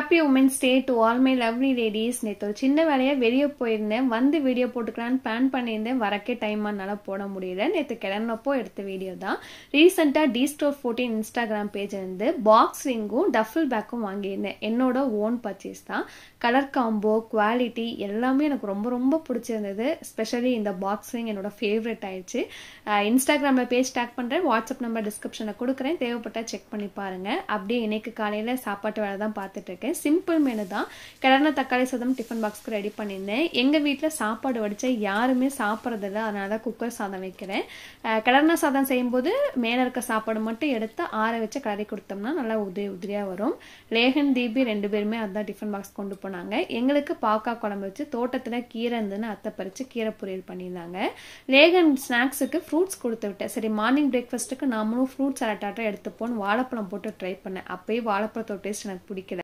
happy women's day to all my lovely ladies நேற்று ஒரு சின்ன வேலையாக வெளியே போயிருந்தேன் வந்து வீடியோ போட்டுக்கலான்னு பிளான் பண்ணியிருந்தேன் வரக்கே டைம் என்னால் போட முடியல நேற்று கிளம்பினப்போ எடுத்த வீடியோ தான் ரீசெண்டாக T store fourteen Instagram page இருந்து பாக்ஸ் ரிங்கும் டஃபில் பேக்கும் வாங்கியிருந்தேன் என்னோட ஓன் பர்ச்சேஸ் தான் கலர் காம்போ குவாலிட்டி எல்லாமே எனக்கு ரொம்ப ரொம்ப பிடிச்சிருந்தது ஸ்பெஷலி இந்த பாக்ஸ் ரிங் என்னோட ஃபேவரட் ஆயிடுச்சு இன்ஸ்டாகிராமில் பேஜ் டேக் பண்ணுறேன் வாட்ஸ்அப் நம்பர் டிஸ்கிரிப்ஷனில் கொடுக்குறேன் தேவைப்பட்டால் செக் பண்ணி பாருங்கள் அப்படியே இன்னைக்கு காலையில் சாப்பாட்டு வேலை தான் பார்த்துட்டு இருக்கேன் பண்ணியிருக்கேன் சிம்பிள் மெனு தான் கிடன தக்காளி சாதம் டிஃபன் பாக்ஸ்க்கு ரெடி பண்ணியிருந்தேன் எங்கள் வீட்டில் சாப்பாடு வடித்தா யாருமே சாப்பிட்றதில்ல அதனால தான் குக்கர் சாதம் வைக்கிறேன் கிடன சாதம் செய்யும்போது மேலே இருக்க சாப்பாடு மட்டும் எடுத்து ஆற வச்சு கலரி கொடுத்தோம்னா நல்லா உதிரி உதிரியாக வரும் லேகன் தீபி ரெண்டு பேருமே அதுதான் டிஃபன் பாக்ஸ் கொண்டு போனாங்க எங்களுக்கு பாக்கா குழம்பு வச்சு தோட்டத்தில் கீரை இருந்துன்னு அத்தை பறித்து கீரை பொரியல் பண்ணியிருந்தாங்க லேகன் ஸ்நாக்ஸுக்கு ஃப்ரூட்ஸ் கொடுத்து விட்டேன் சரி மார்னிங் பிரேக்ஃபாஸ்ட்டுக்கு நாமளும் ஃப்ரூட்ஸ் சலாட்டாட்டம் எடுத்துப்போன்னு வாழைப்பழம் போட்டு ட்ரை பண்ணேன் அப்போயே வாழைப்பழத்தோட டேஸ்ட் எனக்கு பிடிக்கல